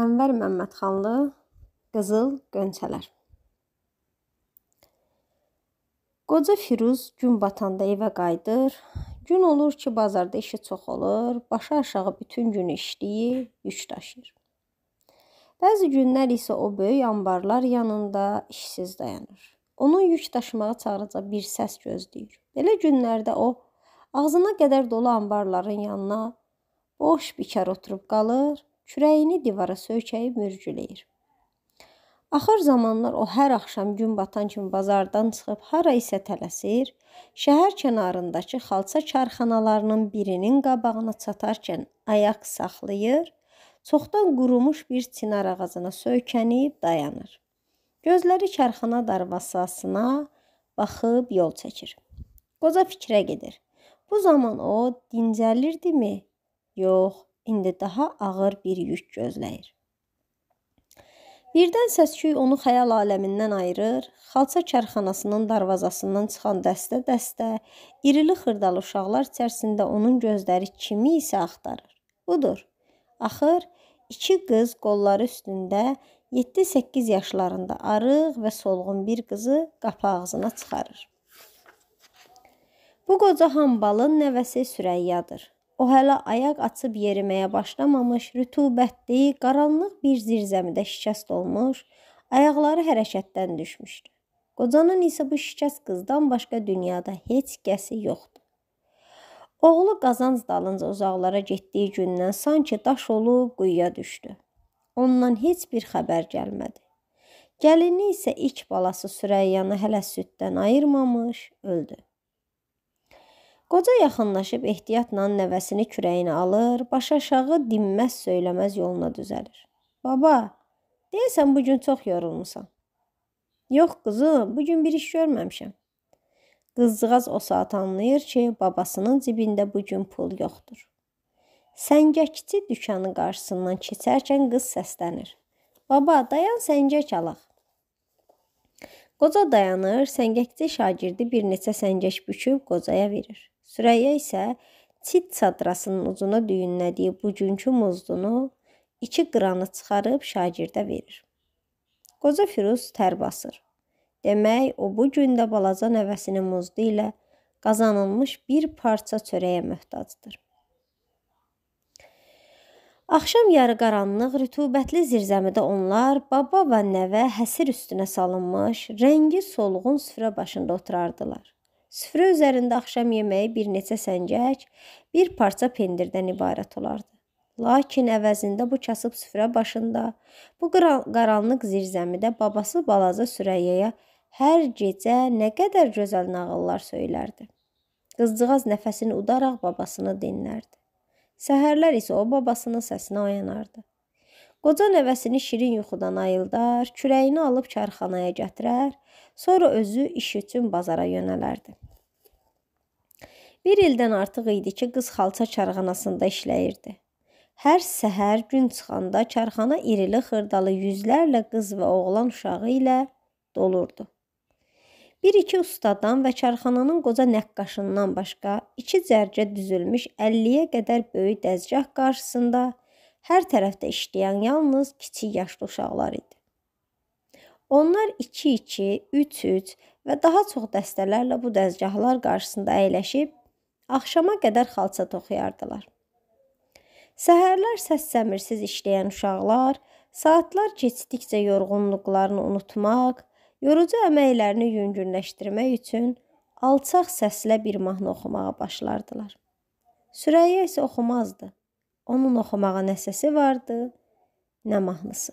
Ənvər Məmmədxanlı Qızıl Gönçələr Qoca Firuz gün batanda evə qayıdır. Gün olur ki, bazarda işi çox olur, başı aşağı bütün günü işləyir, yük daşıyır. Bəzi günlər isə o böyük anbarlar yanında işsiz dayanır. Onun yük daşımağa çağıracaq bir səs gözləyir. Belə günlərdə o ağzına qədər dolu anbarların yanına boş bikar oturub qalır kürəyini divara söykəyib mürgüləyir. Axır zamanlar o hər axşam gün batan kimi bazardan çıxıb hara isə tələsir, şəhər kənarındakı xalça karxanalarının birinin qabağına çatarkən ayaq saxlayır, çoxdan qurumuş bir çinar ağacına söykənib dayanır. Gözləri karxana darvazasına baxıb yol çəkir. Qoca fikrə gedir. Bu zaman o dincəlirdimi? Yox, indi daha ağır bir yük gözləyir. Birdən səs-küy onu xəyal aləmindən ayırır. Xalça çərxanasının darvazasından çıxan dəstə-dəstə, irili xırdalı uşaqlar içərisində onun gözləri kimi isə axtarır. Budur. Axır iki qız qolları üstündə 7-8 yaşlarında arıq və solğun bir qızı qapı ağzına çıxarır. Bu qoca hambalın nəvəsi Sürəyyadır. O hələ ayaq açıb yeriməyə başlamamış, rütubətli, qaranlıq bir zirzəmidə şikəst olmuş, ayaqları hərəkətdən düşmüşdü. Qocanın isə bu şikəst qızdan başqa dünyada heç kəsi yoxdu. Oğlu qazanc dalınca uzaqlara getdiyi gündən sanki daş olub quyuya düşdü. Ondan heç bir xəbər gəlmədi. Gəlini isə ilk balası Sürəyyanı hələ süddən ayırmamış öldü. Qoca yaxınlaşıb ehtiyatla nəvəsini kürəyinə alır, baş aşağı dinməz söyləməz yoluna düzəlir. Baba, deyəsən bu gün çox yorulmusan. Yox qızım, bu gün bir iş görməmişəm. Qızcığaz o saat anlayır ki, babasının cibində bu gün pul yoxdur. Səngəkçi dükanı qarşısından keçərkən qız səslənir. Baba, dayan səngək alaq. Qoca dayanır, səngəkçi şagirdi bir neçə səngək büküb qocaya verir. Sürəyya isə çit çadrasının ucuna düyünlədiyi bugünkü muzdunu iki qranı çıxarıb şagirdə verir. Qoca Firuz tər basır. Demək, o bu gün də balaca nəvəsinin muzdu ilə qazanılmış bir parça çörəyə möhtacdır. Axşam yarı qaranlıq rütubətli zirzəmidə onlar baba və nəvə həsir üstünə salınmış, rəngi solğun süfrə başında oturardılar. Süfrə üzərində axşam yeməyi bir neçə səncək, bir parça pendirdən ibarət olardı. Lakin əvəzində bu kasıb süfrə başında, bu qaranlıq zirzəmidə babası balaca Sürəyyəyə hər gecə nə qədər gözəl nağıllar söylərdi. Qızcığaz nəfəsini udaraq babasını dinlərdi. Səhərlər isə o babasının səsinə oyanardı. Qoca nəvəsini şirin yuxudan ayıldar, kürəyini alıb karxanaya gətirər, sonra özü iş üçün bazara yönələrdi. Bir ildən artıq idi ki, qız xalça karxanasında işləyirdi. Hər səhər gün çıxanda karxana irili xırdalı yüzlərlə qız və oğlan uşağı ilə dolurdu. Bir-iki ustadan və karxananın qoca nəqqaşından başqa iki cərgə düzülmüş 50-yə qədər böyük dəzgah qarşısında Hər tərəfdə işləyən yalnız kiçik yaşlı uşaqlar idi. Onlar 2-2, 3-3 və daha çox dəstələrlə bu dəzgahlar qarşısında əyləşib axşama qədər xalça toxuyardılar. Səhərlər səs-səmirsiz işləyən uşaqlar saatlar keçdikcə yorğunluqlarını unutmaq, yorucu əməklərini yüngülləşdirmək üçün alçaq səslə bir mahnı oxumağa başlardılar. Sürəyyə isə oxumazdı. Onun oxumağa nə səsi vardı, nə mahnısı.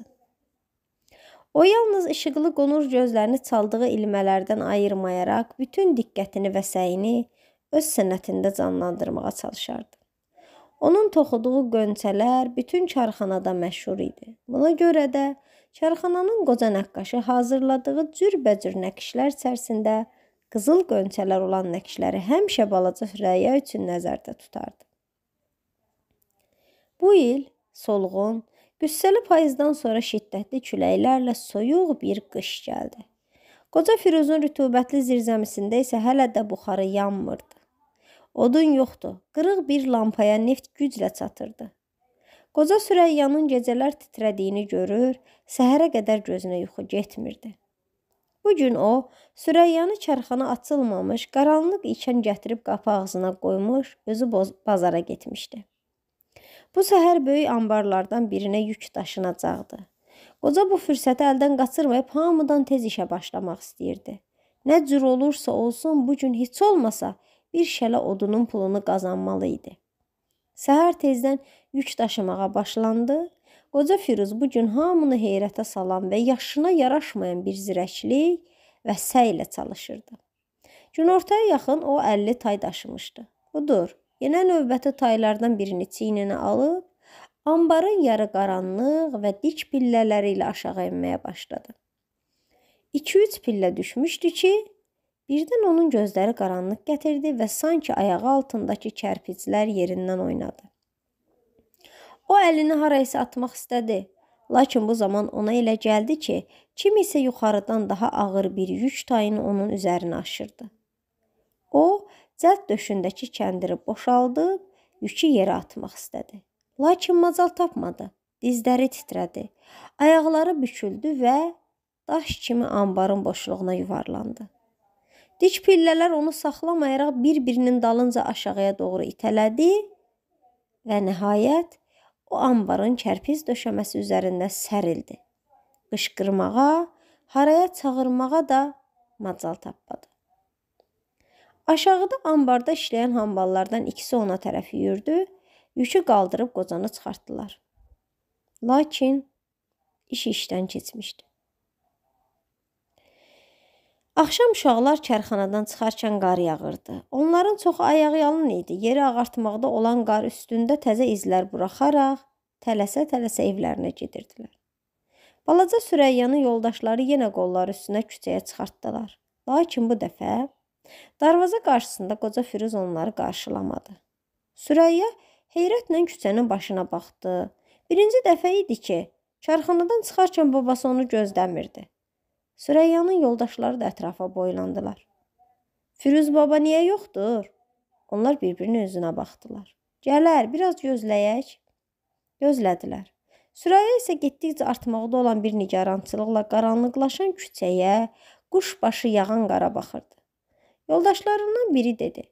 O yalnız işıqlı qonur gözlərini çaldığı ilmələrdən ayırmayaraq bütün diqqətini və səyini öz sənətində canlandırmağa çalışardı. Onun toxuduğu qönçələr bütün çarxanada məşhur idi. Buna görə də çarxananın qoca nəqqaşı hazırladığı cürbəcür nəqişlər içərisində qızıl qönçələr olan nəqişləri həmişə balaca Sürəyya üçün nəzərdə tutardı. Bu il solğun, qüssəli payızdan sonra şiddətli küləklərlə soyuq bir qış gəldi. Qoca Firuzun rütubətli zirzəmisində isə hələ də buxarı yanmırdı. Odun yoxdu. Qırıq bir lampaya neft güclə çatırdı. Qoca Sürəyyanın gecələr titrədiyini görür, səhərə qədər gözünə yuxu getmirdi. Bu gün o, Sürəyyanı çarxana açılmamış, qaranlıq ikən gətirib qapı ağzına qoymuş, özü bazara getmişdi. Bu səhər böyük anbarlardan birinə yük daşınacaqdı. Qoca bu fürsəti əldən qaçırmayıb hamıdan tez işə başlamaq istəyirdi. Nə cür olursa olsun bu gün heç olmasa bir şələ odunun pulunu qazanmalı idi. Səhər tezdən yük daşımağa başlandı. Qoca Firuz bu gün hamını heyrətə salan və yaşına yaraşmayan bir zirəklik və səylə çalışırdı. Günortaya yaxın o 50 tay daşımışdı. Budur, Yenə növbəti taylardan birini çiyninə alıb anbarın yarı qaranlıq və dik pillələri ilə aşağı enməyə başladı. 2-3 pillə düşmüşdü ki, birdən onun gözləri qaranlıq gətirdi və sanki ayağı altındakı kərpiclər yerindən oynadı. O əlini harayasa atmaq istədi, lakin bu zaman ona elə gəldi ki, kim isə yuxarıdan daha ağır bir yük tayını onun üzərinə aşırdı. O, Cəld döşündəki kəndiri boşaldıb yükü yerə atmaq istədi. Lakin macal tapmadı. Dizləri titrədi. Ayaqları büküldü və daş kimi anbarın boşluğuna yuvarlandı. Dik pillələr onu saxlamayaraq bir-birinin dalınca aşağıya doğru itələdi və nəhayət o anbarın kərpic döşəməsi üzərində sərildi. Qışqırmağa, haraya çağırmağa da macal tapmadı. Aşağıda ambarda işləyən hamballardan ikisi ona tərəf yürüdü. Yükü qaldırıb qocanı çıxartdılar. Lakin iş işdən keçmişdi. Axşam uşaqlar kərxanadan çıxarkən qar yağırdı. Onların çoxu ayaqyalın idi. Yeri ağartmaqda olan qar üstündə təzə izlər buraxaraq tələsə-tələsə evlərinə gedirdilər. Balaca Sürəyyanı yoldaşları yenə qolları üstünə küçəyə çıxartdılar. Lakin bu dəfə Darvaza qarşısında qoca Firuz onları qarşılamadı. Sürəyya heyrətlə küçənin başına baxdı. Birinci dəfə idi ki, çarxanadan çıxarkən babası onu gözləmirdi. Sürəyyanın yoldaşları da ətrafa boylandılar. Firuz baba niyə yoxdur? Onlar bir-birinin üzünə baxdılar. Gələr, biraz gözləyək. Gözlədilər. Sürəyya isə getdikcə artmaqda olan bir nigarançılıqla qaranlıqlaşan küçəyə, quşbaşı yağan qara baxırdı. Yoldaşlarından biri dedi.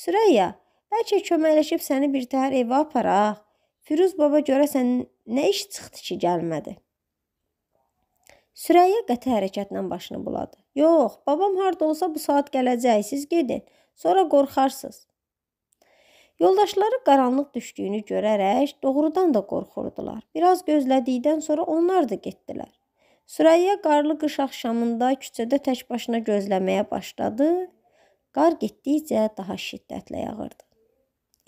Sürəyya, bəlkə köməkləşib səni bir təhər evə aparaq. Firuz baba görəsən nə iş çıxdı ki, gəlmədi. Sürəyya qəti hərəkətlə başını buladı. Yox, babam harda olsa bu saat gələcək, siz gedin. Sonra qorxarsınız. Yoldaşları qaranlıq düşdüyünü görərək doğrudan da qorxurdular. Biraz gözlədikdən sonra onlar da getdilər. Sürəyya qarlı qış axşamında küçədə tək başına gözləməyə başladı Qar getdikcə daha şiddətlə yağırdı.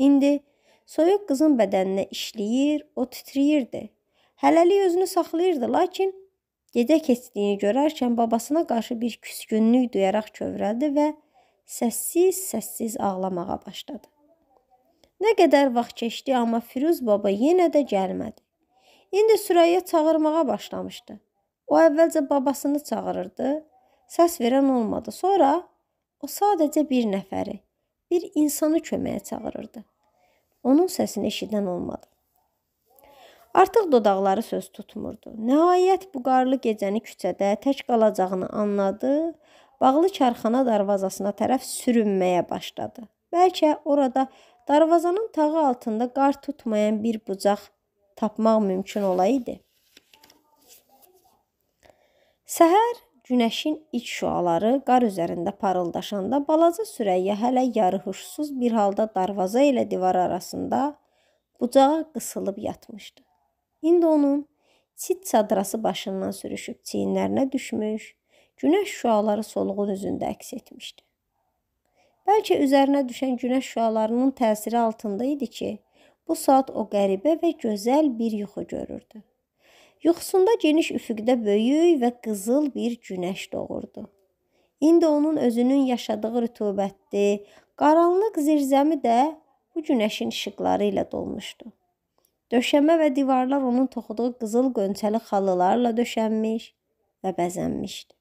İndi soyuq qızın bədəninə işləyir, o titriyirdi. Hələlik özünü saxlayırdı, lakin gecə keçdiyini görərkən babasına qarşı bir küskünlük duyaraq kövrəldi və səssiz-səssiz ağlamağa başladı. Nə qədər vaxt keçdi, amma Firuz baba yenə də gəlmədi. İndi Sürəyya çağırmağa başlamışdı. O əvvəlcə babasını çağırırdı. Səs verən olmadı. Sonra O sadəcə bir nəfəri, bir insanı köməyə çağırırdı. Onun səsini eşidən olmadı. Artıq dodaqları söz tutmurdu. Nəhayət bu qarlı gecəni küçədə tək qalacağını anladı, bağlı çarxana darvazasına tərəf sürünməyə başladı. Bəlkə orada darvazanın tağı altında qar tutmayan bir bucaq tapmaq mümkün olaydı. Səhər Günəşin iç şüaları qar üzərində parıldaşanda balaca Sürəyya hələ yarıhuşsuz bir halda darvaza ilə divar arasında bucağa qısılıb yatmışdı. İndi onun çit çadrası başından sürüşüb çiyinlərinə düşmüş, günəş şüaları soluğun üzündə əks etmişdi. Bəlkə üzərinə düşən günəş şüalarının təsiri altında idi ki, bu saat o qəribə və gözəl bir yuxu görürdü. Yuxusunda geniş üfüqdə böyük və qızıl bir günəş doğurdu. İndi onun özünün yaşadığı rütubətli, qaranlıq zirzəmi də bu günəşin işıqları ilə dolmuşdu. Döşəmə və divarlar onun toxuduğu qızıl qönçəli xalılarla döşənmiş və bəzənmişdi.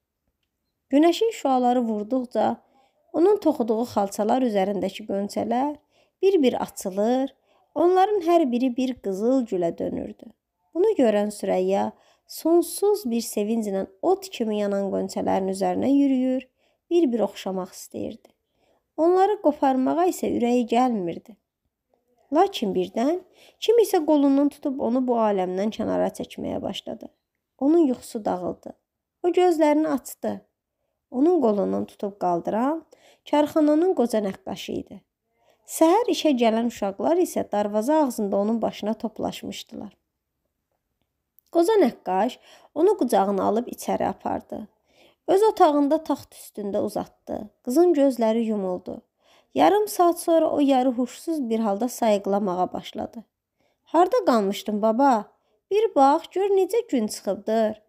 Günəşin şüaları vurduqca onun toxuduğu xalçalar üzərindəki qönçələr bir-bir açılır, onların hər biri bir qızıl gülə dönürdü. Bunu görən Sürəyya sonsuz bir sevinclə ot kimi yanan qönçələrin üzərinə yürüyür, bir-bir oxşamaq istəyirdi. Onları qoparmağa isə ürəyi gəlmirdi. Lakin birdən kim isə qolundan tutub onu bu aləmdən kənara çəkməyə başladı. Onun yuxusu dağıldı. O gözlərini açdı. Onun qolundan tutub qaldıran karxananın qoca nəqqaşı idi. Səhər işə gələn uşaqlar isə darvaza ağzında onun başına toplaşmışdılar. Qoca nəqqaş onu qucağına alıb içəri apardı. Öz otağında taxt üstündə uzatdı. Qızın gözləri yumuldu. Yarım saat sonra o yarı huşsuz bir halda sayıqlamağa başladı. Harda qalmışdım baba? Bir bax, gör necə gün çıxıbdır.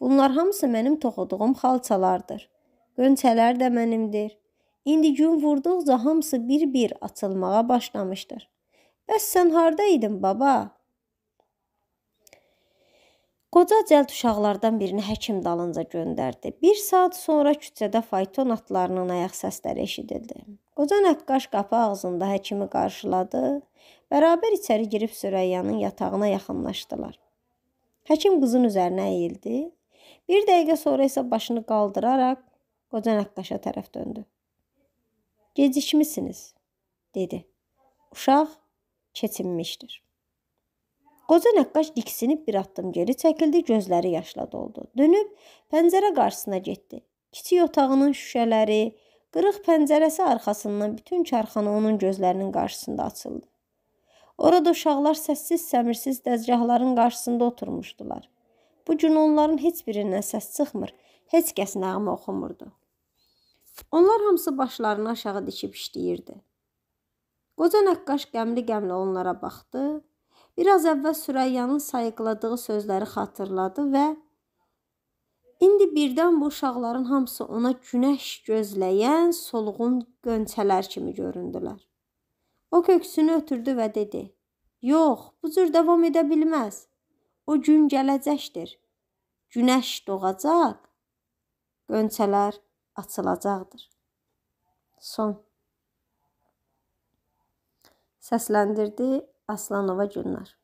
Bunlar hamısı mənim toxuduğum xalçalardır. Gönçələr də mənimdir. İndi gün vurduqca hamısı bir-bir açılmağa başlamışdır. Bəs sən harda idin baba? Qoca cəld uşaqlardan birini həkim dalınca göndərdi. Bir saat sonra küçədə fayton atlarının ayaq səsləri eşidildi. Qoca nəqqaş qapı ağzında həkimi qarşıladı. Bərabər içəri girib Sürəyyanın yatağına yaxınlaşdılar. Həkim qızın üzərinə əyildi. Bir dəqiqə sonra isə başını qaldıraraq qoca nəqqaşa tərəf döndü. Gecikmisiniz, dedi. Uşaq keçinmişdir. Qoca nəqqaş diksinib bir addım geri çəkildi, gözləri yaşla doldu. Dönüb pəncərə qarşısına getdi. Kiçik otağının şüşələri, qırıq pəncərəsi arxasından bütün çarxana onun gözlərinin qarşısında açıldı. Orada uşaqlar səssiz-səmirsiz dəzgahların qarşısında oturmuşdular. Bu gün onların heç birindən səs çıxmır, heç kəs nəğmə oxumurdu. Onlar hamısı başlarını aşağı dikib işləyirdi. Qoca nəqqaş qəmli-qəmli onlara baxdı, biraz əvvəl Sürəyyanın sayıqladığı sözləri xatırladı və indi birdən bu uşaqların hamısı ona günəş gözləyən solğun qönçələr kimi göründülər. O köksünü ötürdü və dedi: "Yox, bu cür davam edə bilməz. O gün gələcəkdir. Günəş doğacaq, qönçələr açılacaqdır." Son səsləndirdi Aslanova Gülnar.